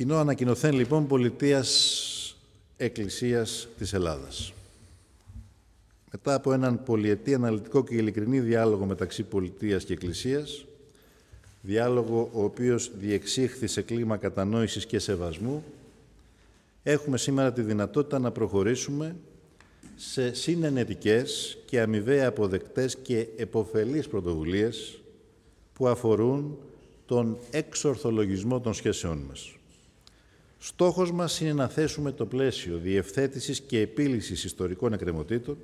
Κοινό ανακοινωθέν λοιπόν πολιτείας Εκκλησίας της Ελλάδας. Μετά από έναν πολυετή αναλυτικό και ειλικρινή διάλογο μεταξύ πολιτείας και Εκκλησίας, διάλογο ο οποίος διεξήχθη σε κλίμα κατανόησης και σεβασμού, έχουμε σήμερα τη δυνατότητα να προχωρήσουμε σε συνενετικές και αμοιβαία αποδεκτές και εποφελείς πρωτοβουλίες που αφορούν τον εξορθολογισμό των σχέσεών μας. Στόχος μας είναι να θέσουμε το πλαίσιο διευθέτησης και επίλυσης ιστορικών εκκρεμωτήτων,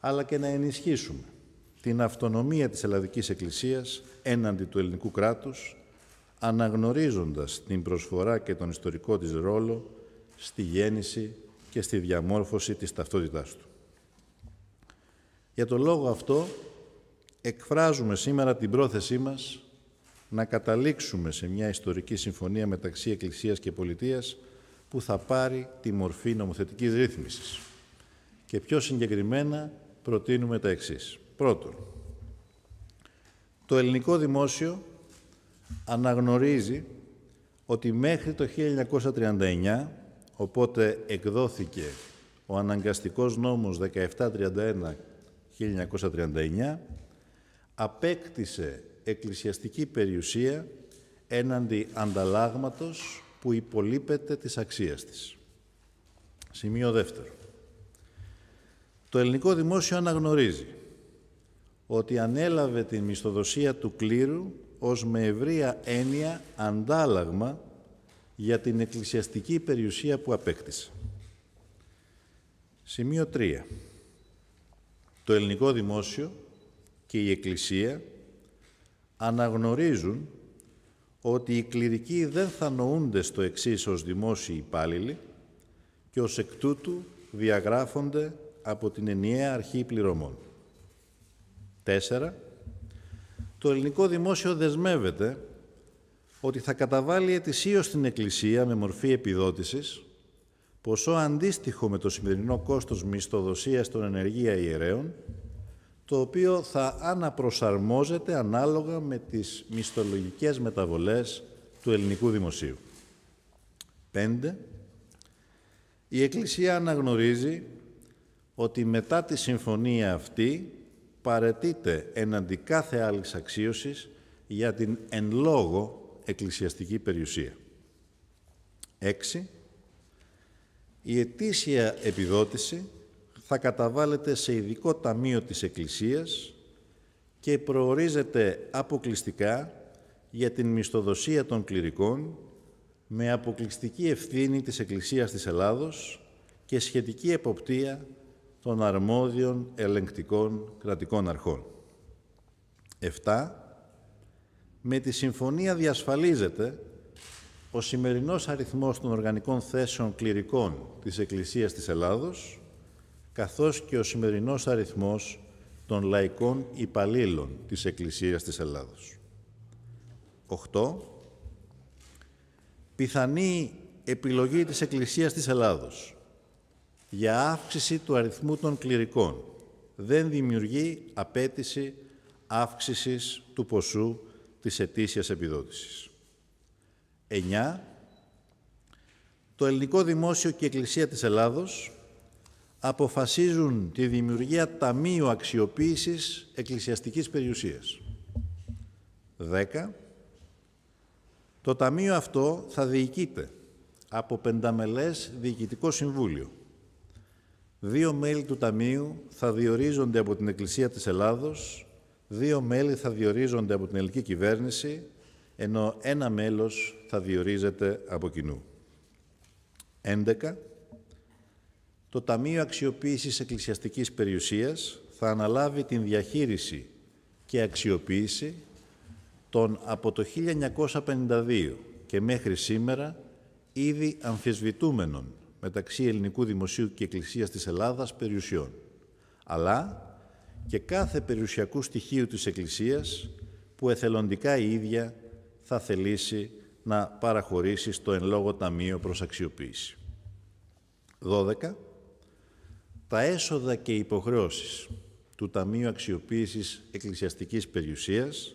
αλλά και να ενισχύσουμε την αυτονομία της Ελλαδικής Εκκλησίας έναντι του ελληνικού κράτους, αναγνωρίζοντας την προσφορά και τον ιστορικό της ρόλο στη γέννηση και στη διαμόρφωση της ταυτότητάς του. Για τον λόγο αυτό εκφράζουμε σήμερα την πρόθεσή μας να καταλήξουμε σε μια ιστορική συμφωνία μεταξύ Εκκλησίας και Πολιτείας που θα πάρει τη μορφή νομοθετικής ρύθμισης. Και πιο συγκεκριμένα προτείνουμε τα εξής. Πρώτον, το ελληνικό δημόσιο αναγνωρίζει ότι μέχρι το 1939, οπότε εκδόθηκε ο αναγκαστικός νόμος 1731-1939, απέκτησε εκκλησιαστική περιουσία έναντι ανταλλάγματος που υπολείπεται της αξίας της. Σημείο δεύτερο. Το ελληνικό δημόσιο αναγνωρίζει ότι ανέλαβε την μισθοδοσία του κλήρου ως με ευρεία έννοια αντάλλαγμα για την εκκλησιαστική περιουσία που απέκτησε. Σημείο 3. Το ελληνικό δημόσιο και η Εκκλησία αναγνωρίζουν ότι οι κληρικοί δεν θα νοούνται στο εξής ως δημόσιοι υπάλληλοι και ως εκ τούτου διαγράφονται από την ενιαία αρχή πληρωμών. Τέσσερα, Το ελληνικό δημόσιο δεσμεύεται ότι θα καταβάλει ετησίως στην Εκκλησία με μορφή επιδότησης ποσό αντίστοιχο με το σημερινό κόστος μισθοδοσίας των ενεργεία ιερέων το οποίο θα αναπροσαρμόζεται ανάλογα με τις μισθολογικές μεταβολές του ελληνικού δημοσίου. 5. Η Εκκλησία αναγνωρίζει ότι μετά τη συμφωνία αυτή παρετείται εναντί κάθε άλλης αξίωσης για την εν λόγω εκκλησιαστική περιουσία. 6. Η ετήσια επιδότηση θα καταβάλλεται σε ειδικό ταμείο της Εκκλησίας και προορίζεται αποκλειστικά για την μισθοδοσία των κληρικών με αποκλειστική ευθύνη της Εκκλησίας της Ελλάδος και σχετική εποπτεία των αρμόδιων ελεγκτικών κρατικών αρχών. 7. Με τη συμφωνία διασφαλίζεται ο σημερινός αριθμός των οργανικών θέσεων κληρικών της Εκκλησίας της Ελλάδος καθώς και ο σημερινός αριθμός των λαϊκών υπαλλήλων της Εκκλησίας της Ελλάδος. 8. Πιθανή επιλογή της Εκκλησίας της Ελλάδος για αύξηση του αριθμού των κληρικών δεν δημιουργεί απέτηση αύξησης του ποσού της ετήσιας επιδότησης. 9. Το Ελληνικό Δημόσιο και η Εκκλησία της Ελλάδος αποφασίζουν τη δημιουργία ταμείου αξιοποίησης εκκλησιαστικής περιουσίας. 10. Το ταμείο αυτό θα διοικείται από πενταμελές διοικητικό συμβούλιο. Δύο μέλη του Ταμείου θα διορίζονται από την Εκκλησία της Ελλάδος, δύο μέλη θα διορίζονται από την ελληνική κυβέρνηση, ενώ ένα μέλος θα διορίζεται από κοινού. 11 το Ταμείο Αξιοποίησης Εκκλησιαστικής Περιουσίας θα αναλάβει την διαχείριση και αξιοποίηση των από το 1952 και μέχρι σήμερα ήδη αμφισβητούμενων μεταξύ Ελληνικού Δημοσίου και Εκκλησίας της Ελλάδας περιουσιών, αλλά και κάθε περιουσιακού στοιχείου της Εκκλησίας που εθελοντικά η ίδια θα θελήσει να παραχωρήσει στο εν λόγω ταμείο προς αξιοποίηση τα έσοδα και υποχρεώσεις του Ταμείου Αξιοποίησης Εκκλησιαστικής Περιουσίας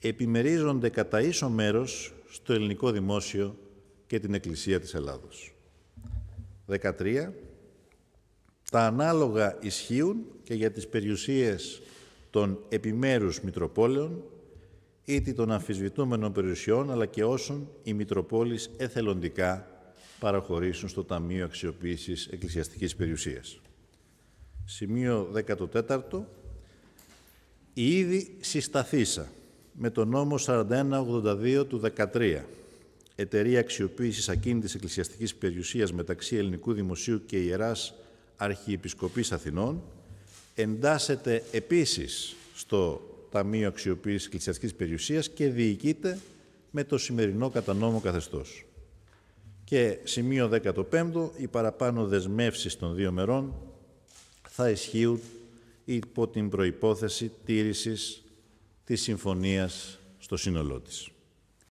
επιμερίζονται κατά ίσο μέρος στο ελληνικό δημόσιο και την Εκκλησία της Ελλάδος. 13. Τα ανάλογα ισχύουν και για τις περιουσίες των επιμέρους Μητροπόλεων ή των αμφισβητούμενων περιουσιών αλλά και όσων οι Μητροπόλεις εθελοντικά παραχωρήσουν στο Ταμείο Αξιοποίησης Εκκλησιαστικής Περιουσίας. Σημείο 14. Η ήδη συσταθήσα με το νόμο 4182 του 13 Εταιρεία Αξιοποίησης Ακίνητης Εκκλησιαστικής Περιουσίας μεταξύ Ελληνικού Δημοσίου και Ιεράς Αρχιεπισκοπής Αθηνών εντάσσεται επίσης στο Ταμείο Αξιοποίησης Εκκλησιαστικής Περιουσίας και διοικείται με το σημερινό κατανόμο νόμο καθεστώς. Και σημείο 15, οι παραπάνω δεσμεύσεις των δύο μερών θα ισχύουν υπό την προϋπόθεση τήρησης της συμφωνίας στο σύνολό της.